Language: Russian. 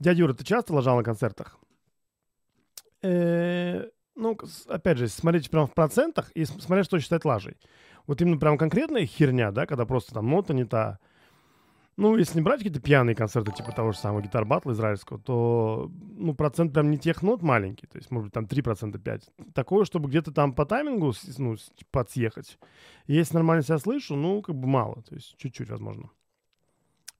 Дядя Юра, ты часто лажал на концертах? Э, ну, опять же, смотреть прям в процентах и смотреть, что считать лажей. Вот именно прям конкретная херня, да, когда просто там нота не та. Ну, если не брать какие-то пьяные концерты, типа того же самого гитар батла израильского, то, ну, процент прям не тех нот маленький, то есть, может быть, там 3%, 5%. Такое, чтобы где-то там по таймингу, ну, подсъехать. Если нормально себя слышу, ну, как бы мало, то есть чуть-чуть, возможно.